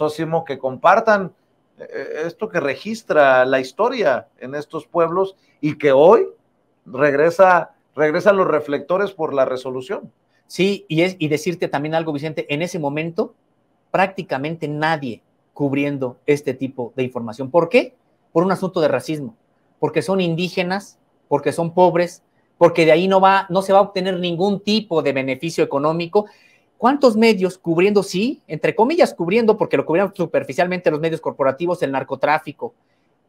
Sosimo, que compartan eh, eh, esto que registra la historia en estos pueblos y que hoy regresa, regresan los reflectores por la resolución. Sí, y, es, y decirte también algo, Vicente, en ese momento prácticamente nadie cubriendo este tipo de información. ¿Por qué? Por un asunto de racismo, porque son indígenas, porque son pobres, porque de ahí no, va, no se va a obtener ningún tipo de beneficio económico ¿Cuántos medios cubriendo, sí, entre comillas cubriendo, porque lo cubrieron superficialmente los medios corporativos, el narcotráfico?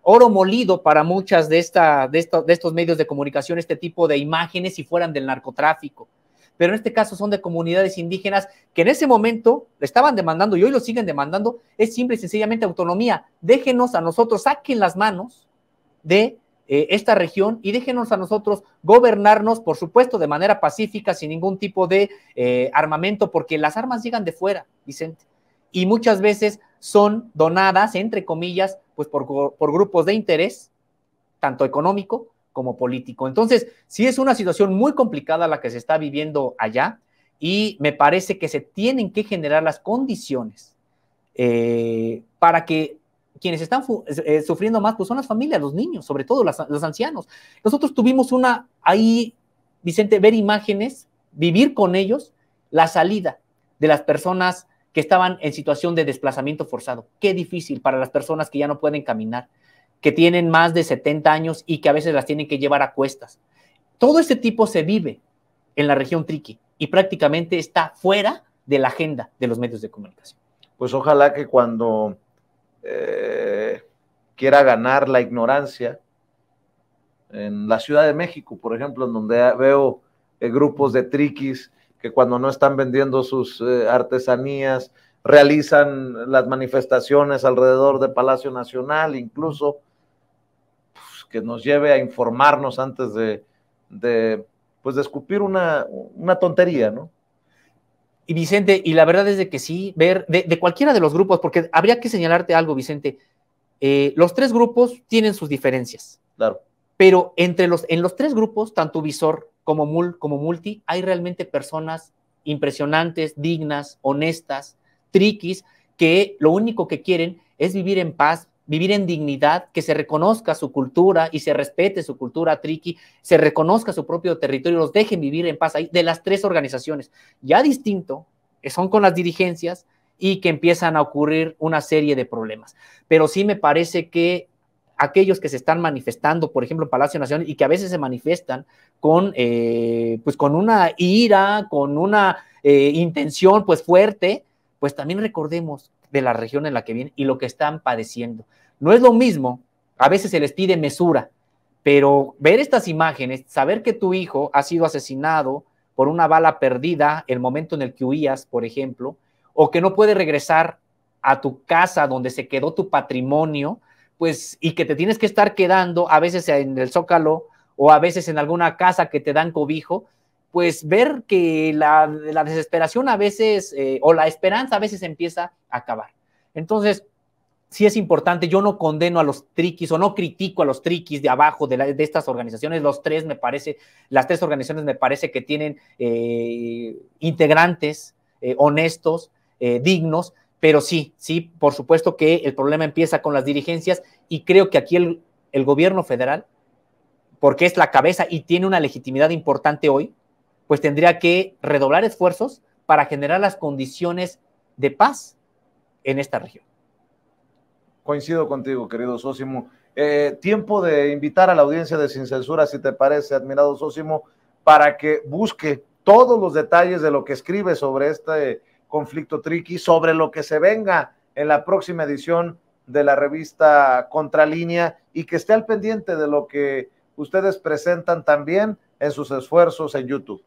Oro molido para muchas de, esta, de, de estos medios de comunicación, este tipo de imágenes si fueran del narcotráfico pero en este caso son de comunidades indígenas que en ese momento le estaban demandando y hoy lo siguen demandando, es simple y sencillamente autonomía. Déjenos a nosotros, saquen las manos de eh, esta región y déjenos a nosotros gobernarnos, por supuesto, de manera pacífica, sin ningún tipo de eh, armamento, porque las armas llegan de fuera, Vicente, y muchas veces son donadas, entre comillas, pues por, grupos de interés, tanto económico como político. Entonces, sí es una situación muy complicada la que se está viviendo allá y me parece que se tienen que generar las condiciones eh, para que quienes están eh, sufriendo más pues son las familias, los niños, sobre todo los ancianos. Nosotros tuvimos una ahí, Vicente, ver imágenes, vivir con ellos la salida de las personas que estaban en situación de desplazamiento forzado. Qué difícil para las personas que ya no pueden caminar, que tienen más de 70 años y que a veces las tienen que llevar a cuestas. Todo ese tipo se vive en la región Triqui y prácticamente está fuera de la agenda de los medios de comunicación. Pues ojalá que cuando eh, quiera ganar la ignorancia. En la Ciudad de México, por ejemplo, en donde veo eh, grupos de triquis que cuando no están vendiendo sus eh, artesanías, realizan las manifestaciones alrededor de Palacio Nacional, incluso pues, que nos lleve a informarnos antes de, de pues, escupir una, una tontería, ¿no? Y Vicente, y la verdad es de que sí, ver de, cualquiera de los grupos, porque habría que señalarte algo, Vicente. Eh, los tres grupos tienen sus diferencias. Claro. Pero entre los, en los tres grupos, tanto Visor como, mul, como Multi, hay realmente personas impresionantes, dignas, honestas, triquis, que lo único que quieren es vivir en paz, vivir en dignidad, que se reconozca su cultura y se respete su cultura triqui, se reconozca su propio territorio, los dejen vivir en paz ahí, de las tres organizaciones. Ya distinto, son con las dirigencias y que empiezan a ocurrir una serie de problemas. Pero sí me parece que aquellos que se están manifestando, por ejemplo, en Palacio Nacional, y que a veces se manifiestan con, eh, pues con una ira, con una eh, intención pues fuerte, pues también recordemos de la región en la que vienen y lo que están padeciendo. No es lo mismo, a veces se les pide mesura, pero ver estas imágenes, saber que tu hijo ha sido asesinado por una bala perdida, el momento en el que huías, por ejemplo, o que no puede regresar a tu casa donde se quedó tu patrimonio, pues, y que te tienes que estar quedando a veces en el zócalo o a veces en alguna casa que te dan cobijo, pues ver que la, desesperación a veces eh, o la esperanza a veces empieza a acabar. Entonces, sí es importante, yo no condeno a los triquis o no critico a los triquis de abajo de, estas organizaciones, los tres me parece, las tres organizaciones me parece que tienen eh, integrantes eh, honestos, eh, dignos, pero sí, sí, por supuesto que el problema empieza con las dirigencias y creo que aquí el gobierno federal, porque es la cabeza y tiene una legitimidad importante hoy, pues tendría que redoblar esfuerzos para generar las condiciones de paz en esta región. Coincido contigo, querido Sósimo. Eh, tiempo de invitar a la audiencia de Sin Censura, si te parece, admirado Sósimo, para que busque todos los detalles de lo que escribe sobre este conflicto triqui, sobre lo que se venga en la próxima edición de la revista Contralínea y que esté al pendiente de lo que ustedes presentan también en sus esfuerzos en YouTube.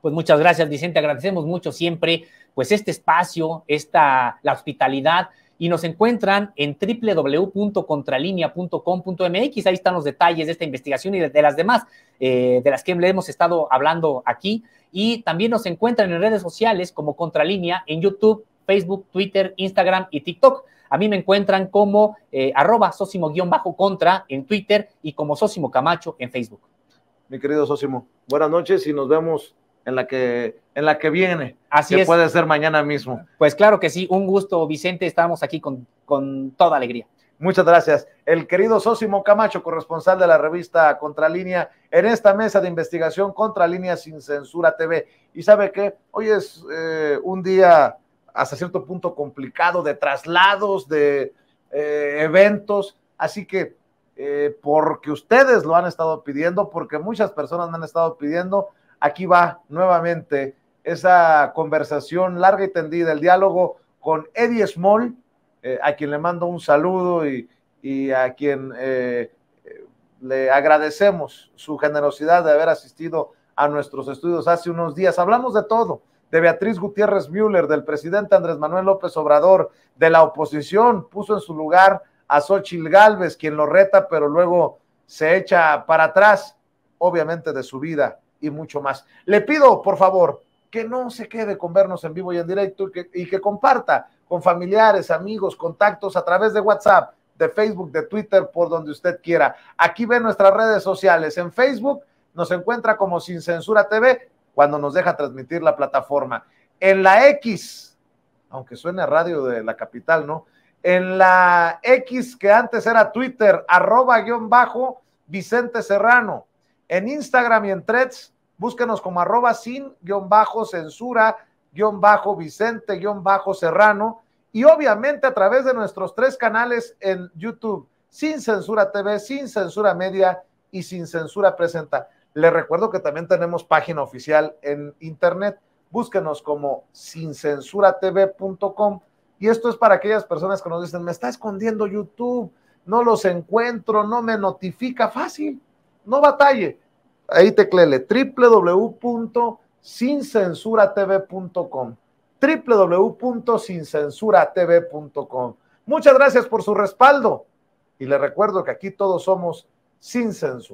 Pues muchas gracias, Vicente. Agradecemos mucho siempre pues este espacio, esta la hospitalidad y nos encuentran en www.contralinea.com.mx. Ahí están los detalles de esta investigación y de, las demás, eh, de las que le hemos estado hablando aquí. Y también nos encuentran en redes sociales como Contralinea, en YouTube, Facebook, Twitter, Instagram y TikTok. A mí me encuentran como eh, arroba sosimo-contra en Twitter y como Sosimo Camacho en Facebook. Mi querido Sósimo, buenas noches y nos vemos en la que, en la que viene. Así que puede ser mañana mismo. Pues claro que sí, un gusto, Vicente. Estamos aquí con, toda alegría. Muchas gracias. El querido Sósimo Camacho, corresponsal de la revista Contralínea, en esta mesa de investigación Contralínea Sin Censura TV. Y sabe que hoy es eh, un día hasta cierto punto complicado de traslados, de eh, eventos. Así que, eh, porque ustedes lo han estado pidiendo, porque muchas personas me han estado pidiendo, Aquí va nuevamente esa conversación larga y tendida, el diálogo con Eddie Small, eh, a quien le mando un saludo y, a quien eh, eh, le agradecemos su generosidad de haber asistido a nuestros estudios hace unos días. Hablamos de todo, de Beatriz Gutiérrez Müller, del presidente Andrés Manuel López Obrador, de la oposición, puso en su lugar a Xochil Gálvez, quien lo reta, pero luego se echa para atrás, obviamente de su vida y mucho más. Le pido, por favor, que no se quede con vernos en vivo y en directo y que, comparta con familiares, amigos, contactos a través de WhatsApp, de Facebook, de Twitter, por donde usted quiera. Aquí ve nuestras redes sociales. En Facebook nos encuentra como Sin Censura TV cuando nos deja transmitir la plataforma. En la X, aunque suene radio de la capital, ¿no? En la X que antes era Twitter, arroba guión bajo Vicente Serrano. En Instagram y en Threads, búsquenos como arroba sin guión bajo censura, guión bajo Vicente, guión bajo Serrano. Y obviamente a través de nuestros tres canales en YouTube, sin censura TV, sin censura media y sin censura presenta. Les recuerdo que también tenemos página oficial en internet. Búsquenos como sincensuratv.com. Y esto es para aquellas personas que nos dicen, me está escondiendo YouTube, no los encuentro, no me notifica. Fácil, no batalle. Ahí teclele www.sincensuratv.com. www.sincensuratv.com. Muchas gracias por su respaldo y le recuerdo que aquí todos somos sin censura.